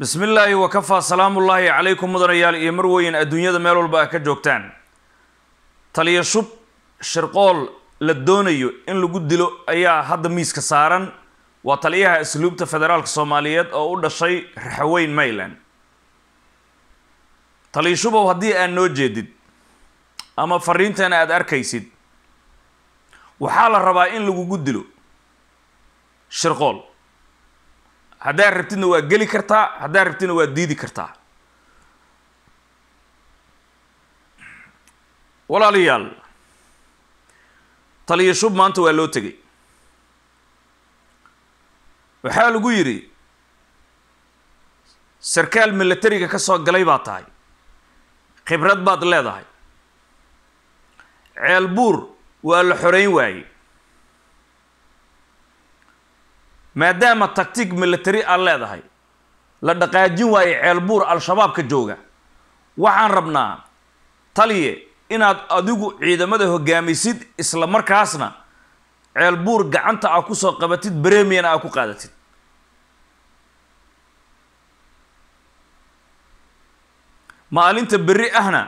bismi illaahi wakafaa salaamullaahi calaykum mudanayaal iyo marweyn adduunyada meel walba ah ka joogtaan taliya shub shirqool la doonayo in lagu dilo ayaa hadda miiska saaran waa taliyaha asluubta federaalka soomaaliyeed oo u dhashay raxaweyn mayland taliya shubow haddii aad noo jeedid ama fariintan aada arkaysid waxaa la rabaa in lagugu dilo shirqool haddaad rabtidna waa geli kartaa haddaad rabtidna waa diidi kartaa walaalayaal taliyo shub maanta waa loo tegay waxaa lagu yidhi sarkaal milatariga ka soo galay baa tahay khibrad baad leedahay ceel buur waa la xorayn waayey maadaama tactig military aad leedahay la dhaqaajin waayo ceelbuur al-shabaabka jooga waxaan rabnaa taliye inaad adigu ciidamada hogaamisid isla markaasna ceelbuur gacanta aa kusoo qabatid bremian aa ku qaadatid maalinta beri ahna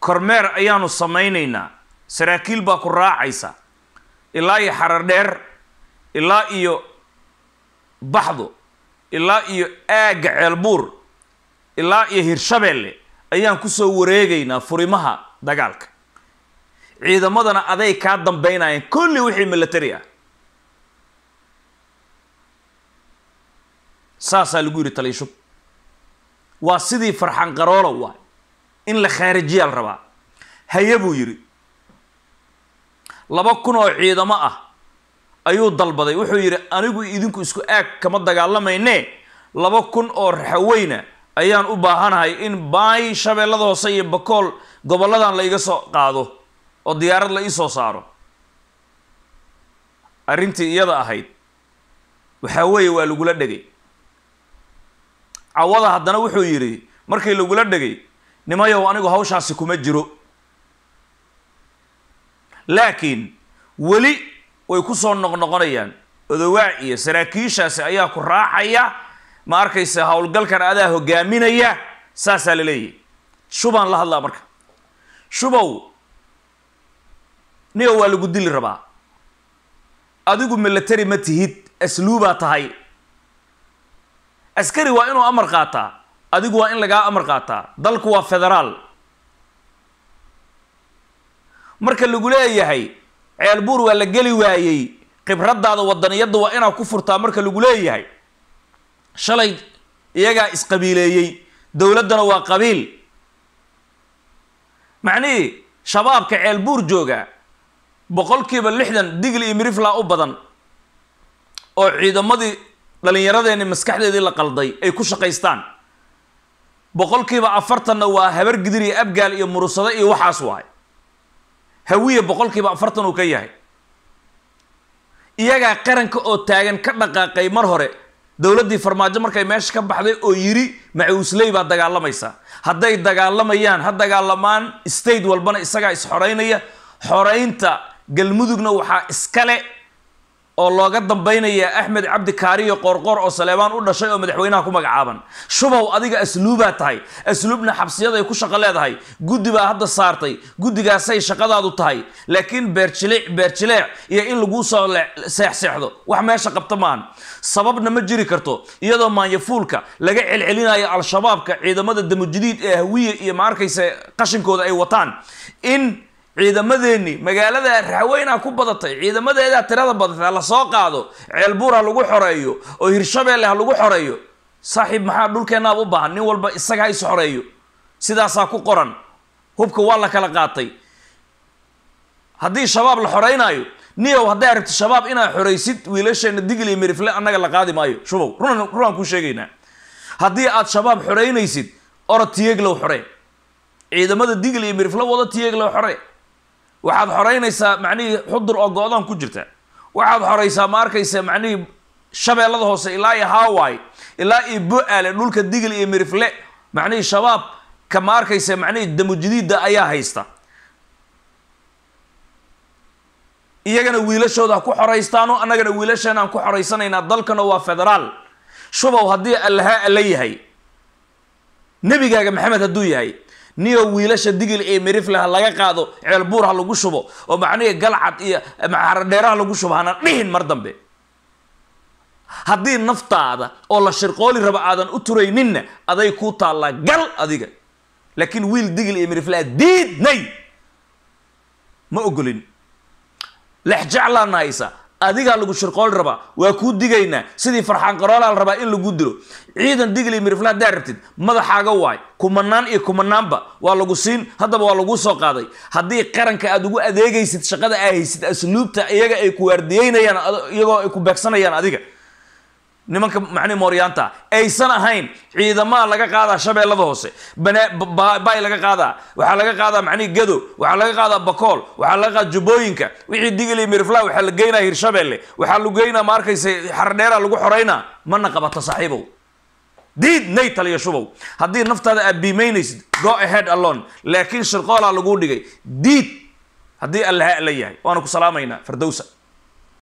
kormeer ayaanu samaynaynaa saraakiil baa ku raacaysa ilaa iyo xarar dheer ilaa iyo baxdo ilaa iyo aagga ceelbuur ilaa iyo hirshabeelle ayaan kusoo wareegaynaa furimaha dagaalka ciidamadana aday kaa dambeynayeen kulli wixii milatari ah saasaa lagu yidhi taliishub waa sidii farxan farxanqaroola waay in la khaarijiyaal rabaa haya buu yidhi laba kun oo ciidamo ah ayuu dalbaday wuxuu yidhi anigu idinku isku aag kama dagaalamayne laba kun oo raxaweyna ayaan u baahanahay in baay shabeellada hoose iyo bakool gobolladan la iga soo qaado oo diyaarad la ii soo saaro arrintii iyada ahayd waxaa weeye waa lagula dhegay cawada haddana wuxuu yidhi markii lagula dhegay nimayow anigu hawshaasi kuma jiro laakiin weli way ku soo noqnoqonayaan odowaac iyo saraakiishaasi ayaa ku raacaya ma arkaysa howlgalkan adaa hogaaminaya saasaa la leeyahy shubaan la hadlaa marka shubow niga waa lagu dili rabaa adigu milatari ma tihid asluubaa tahay askari waa inuu amar qaataa adigu waa in lagaa amar qaataa dalku waa federaal marka lagu leeyahay ceel buur waa la geli waayey khibraddaada wadaniyadda waa inaa ku furtaa marka lagu leeyahay shalay iyagaa isqabiileeyey dowladdana waa qabiil macnihii shabaabka ceel buur jooga boqolkiiba lixdan digli iyo miriflaa u badan oo ciidamadii dhallinyaradeenni maskaxdeedii la qalday ay ku shaqaystaan boqolkiiba afartanna waa habar gidir iyo abgaal iyo murusado iyo waxaas waay hawiya boqolkiiba afartan uu ka yahay iyagaa qaranka oo taagan ka dhaqaaqay mar hore dowladdii farmaajo markay meesha ka baxday oo yidhi macuusley baa dagaalamaysaa hadday dagaalamayaan ha dagaalamaan state walbana isagaa is xoraynaya xoraynta galmudugna waxaa iskale oo looga dambaynaya axmed cabdi kaariyo qoorqoor oo saleebaan u dhashay oo madaxweynaha ku magacaaban shubow adiga asluubaa tahay asluubna xabsiyaday ku shaqo leedahay guddi baa hadda saartay guddigaasay shaqadaadu tahay laakiin beerjiliec beerjileec iyo in laguu soo seexseexdo wax meesha qabta maahan sababna ma jiri karto iyadoo maanyafuulka laga celcelinayo al-shabaabka ciidamada damujidiid ee hawiye iyo maarkayse qashinkooda ay wataan in ciidamadeennii magaalada raweynaa ku badatay ciidamadeedaa tirada badatay ha lasoo qaado ceelbuur ha lagu xoreeyo oo hirshabeelle ha lagu xoreeyo saaxiib maxaa dhulkeennaad u baahan nin walba isaga ha is xoreeyo sidaasaa ku qoran hubka waa la kala qaatay haddii shabaab la xoreynaayo niyow hadday aragti shabaab inaad xoreysid wiilasheenna digliyo merifle annaga la qaadi maayo shubow run runaan kuu sheegaynaa haddii aad shabaab xoreynaysid orod tiyeeglow xore ciidamada digli iyo merifle wada tiyeeglow xore waxaad xoreynaysaa macnihii xudur oo go doon ku jirta waxaad xoreysaa ma arkaysa macnihii shabeellada hoose ilaa iyo hawai ilaa iyo bo-ale dhulka digil iyo mirifle macnihii shabaab ka ma arkaysa macnihii damujadiida ayaa haysta iyagana wiilashooda ha ku xoraystaano annagana wiilasheena aan ku xoraysanaynaa dalkana waa federaal shubow haddii allahaa alla yahay nebigaaga maxamed hadduu yahay niyow wiilasha digil ee meriflaha laga qaado ceelbuur ha lagu shubo oo macnihii galcad iyo xaradheeraha lagu shubo hana dhihin mar dambe haddii naftaada oo la shirqooli rabo aadan u turayninna aday kuu taallaa gal adiga laakiin wiil digil ee meriflaha diidnay ma ogolin lex jeclaana haysa adigaa lagu shirqool rabaa waa kuu digaynaa sidii farxaan qaroolaa la rabaa in lagu dilo ciidan digli mirifla daa rabtid madaxaaga waay kumanaan iyo kumanaanba waa lagu siin haddaba waa lagu soo qaaday haddii qaranka aad ugu adeegaysid shaqada aa haysid asluubta iyaga ay ku waardiyeynayaan iyagoo ay ku beegsanayaan adiga nimanka macnihi mooryaanta aysan ahayn ciidamaa laga qaadaa shabeellada hoose bay laga qaadaa waxaa laga qaadaa macnihi gado waxaa laga qaadaa bakool waxaa laga qaada jubbooyinka wixii digiliy mirifla waxaa la geynaa hirshabeelle waxaa lagu geynaa ma arkaysa xardheera lagu xoraynaa mana qabato saaxiibow diid nay taliya shubow haddii naftaada aad biimaynaysid go ahead alon laakiin shirqoolaa laguu dhigay diid haddii allaha la yahay waana ku salaamaynaa fardowsa